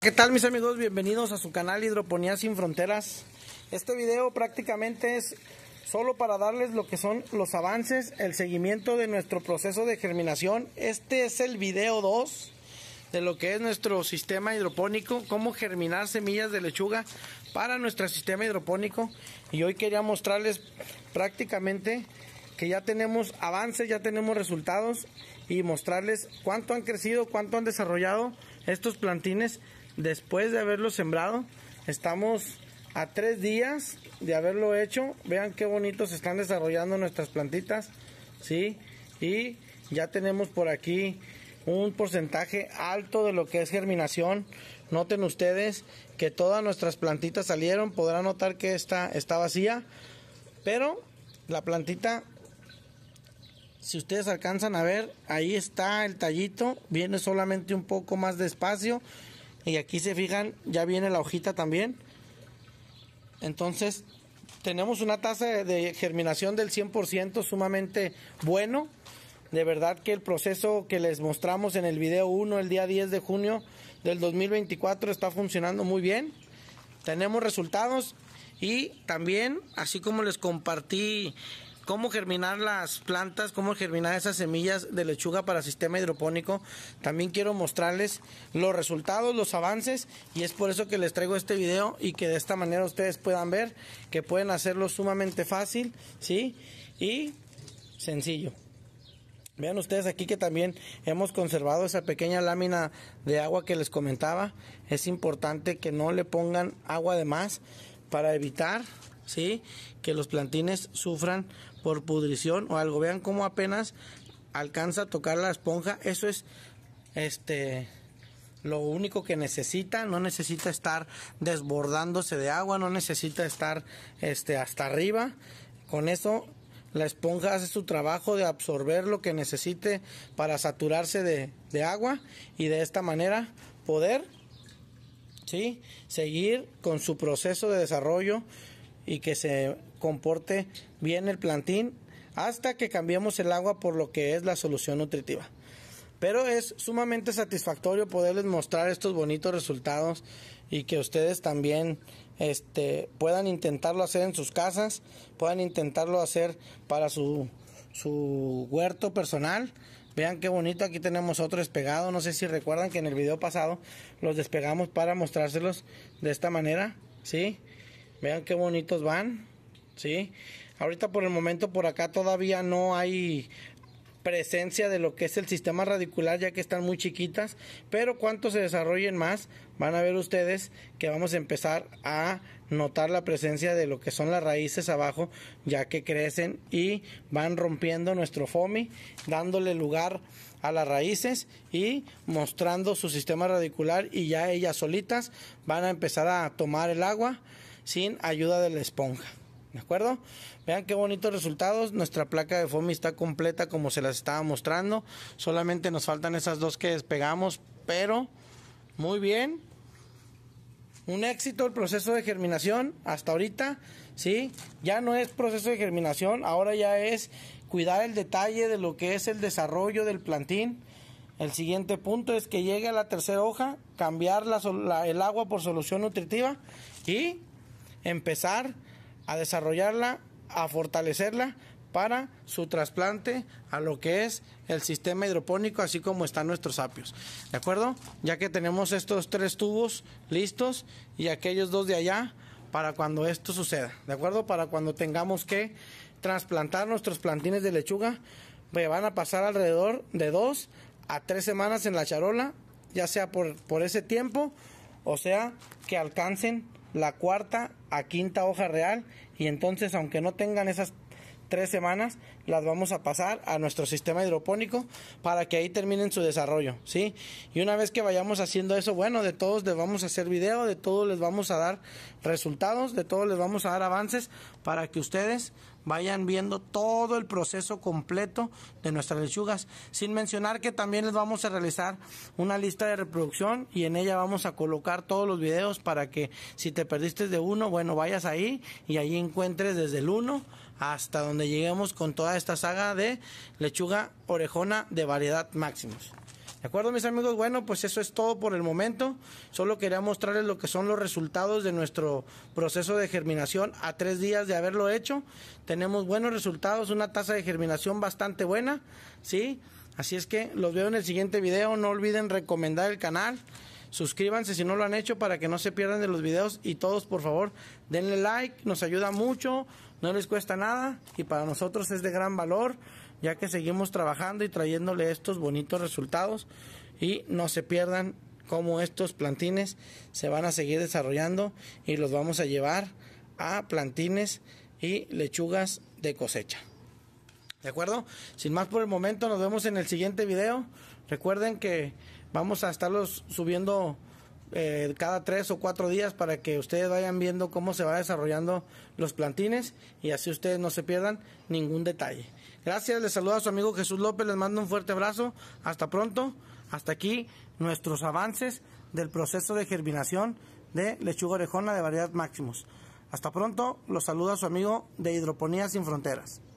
¿Qué tal mis amigos? Bienvenidos a su canal Hidroponía Sin Fronteras. Este video prácticamente es solo para darles lo que son los avances, el seguimiento de nuestro proceso de germinación. Este es el video 2 de lo que es nuestro sistema hidropónico, cómo germinar semillas de lechuga para nuestro sistema hidropónico. Y hoy quería mostrarles prácticamente que ya tenemos avances, ya tenemos resultados y mostrarles cuánto han crecido, cuánto han desarrollado estos plantines después de haberlo sembrado. Estamos a tres días de haberlo hecho. Vean qué bonito se están desarrollando nuestras plantitas. ¿sí? Y ya tenemos por aquí un porcentaje alto de lo que es germinación. Noten ustedes que todas nuestras plantitas salieron. Podrán notar que esta está vacía. Pero la plantita, si ustedes alcanzan a ver, ahí está el tallito. Viene solamente un poco más despacio. Y aquí se fijan, ya viene la hojita también. Entonces, tenemos una tasa de germinación del 100% sumamente bueno. De verdad que el proceso que les mostramos en el video 1 el día 10 de junio del 2024 está funcionando muy bien. Tenemos resultados y también, así como les compartí cómo germinar las plantas, cómo germinar esas semillas de lechuga para sistema hidropónico. También quiero mostrarles los resultados, los avances y es por eso que les traigo este video y que de esta manera ustedes puedan ver que pueden hacerlo sumamente fácil, ¿sí? Y sencillo. Vean ustedes aquí que también hemos conservado esa pequeña lámina de agua que les comentaba. Es importante que no le pongan agua de más para evitar que los plantines sufran por pudrición o algo. Vean cómo apenas alcanza a tocar la esponja. Eso es este, lo único que necesita, no necesita estar desbordándose de agua, no necesita estar este, hasta arriba. Con eso la esponja hace su trabajo de absorber lo que necesite para saturarse de, agua y de esta manera poder seguir con su proceso de desarrollo y que se comporte bien el plantín hasta que cambiemos el agua por lo que es la solución nutritiva. Pero es sumamente satisfactorio poderles mostrar estos bonitos resultados y que ustedes también este, puedan intentarlo hacer en sus casas, puedan intentarlo hacer para su, su huerto personal. Vean qué bonito, aquí tenemos otro despegado. No sé si recuerdan que en el video pasado los despegamos para mostrárselos de esta manera, ¿sí? Vean qué bonitos van, ¿sí? Ahorita por el momento por acá todavía no hay presencia de lo que es el sistema radicular ya que están muy chiquitas, pero cuanto se desarrollen más, van a ver ustedes que vamos a empezar a notar la presencia de lo que son las raíces abajo ya que crecen y van rompiendo nuestro FOMI, dándole lugar a las raíces y mostrando su sistema radicular y ya ellas solitas van a empezar a tomar el agua sin ayuda de la esponja. ¿De acuerdo? Vean qué bonitos resultados. Nuestra placa de FOMI está completa como se las estaba mostrando. Solamente nos faltan esas dos que despegamos, pero muy bien. Un éxito el proceso de germinación hasta ahorita, ¿sí? Ya no es proceso de germinación, ahora ya es cuidar el detalle de lo que es el desarrollo del plantín. El siguiente punto es que llegue a la tercera hoja, cambiar el agua por solución nutritiva y empezar a desarrollarla, a fortalecerla para su trasplante a lo que es el sistema hidropónico, así como están nuestros apios. ¿De acuerdo? Ya que tenemos estos tres tubos listos y aquellos dos de allá para cuando esto suceda. ¿De acuerdo? Para cuando tengamos que trasplantar nuestros plantines de lechuga, van a pasar alrededor de dos a tres semanas en la charola, ya sea por, por ese tiempo, o sea, que alcancen la cuarta a quinta hoja real y entonces aunque no tengan esas tres semanas las vamos a pasar a nuestro sistema hidropónico para que ahí terminen su desarrollo, ¿sí? Y una vez que vayamos haciendo eso, bueno, de todos les vamos a hacer video, de todos les vamos a dar resultados, de todos les vamos a dar avances para que ustedes vayan viendo todo el proceso completo de nuestras lechugas, sin mencionar que también les vamos a realizar una lista de reproducción y en ella vamos a colocar todos los videos para que si te perdiste de uno, bueno, vayas ahí y ahí encuentres desde el uno hasta donde lleguemos con toda esta saga de lechuga orejona de variedad máximos. ¿De acuerdo, mis amigos? Bueno, pues eso es todo por el momento. Solo quería mostrarles lo que son los resultados de nuestro proceso de germinación a tres días de haberlo hecho. Tenemos buenos resultados, una tasa de germinación bastante buena, ¿sí? Así es que los veo en el siguiente video. No olviden recomendar el canal. Suscríbanse si no lo han hecho para que no se pierdan de los videos. Y todos, por favor, denle like. Nos ayuda mucho. No les cuesta nada. Y para nosotros es de gran valor ya que seguimos trabajando y trayéndole estos bonitos resultados y no se pierdan cómo estos plantines se van a seguir desarrollando y los vamos a llevar a plantines y lechugas de cosecha. ¿De acuerdo? Sin más por el momento, nos vemos en el siguiente video. Recuerden que vamos a estarlos subiendo eh, cada tres o cuatro días para que ustedes vayan viendo cómo se van desarrollando los plantines y así ustedes no se pierdan ningún detalle. Gracias, les saluda a su amigo Jesús López, les mando un fuerte abrazo, hasta pronto, hasta aquí nuestros avances del proceso de germinación de lechuga orejona de variedad máximos. Hasta pronto, los saluda su amigo de Hidroponía Sin Fronteras.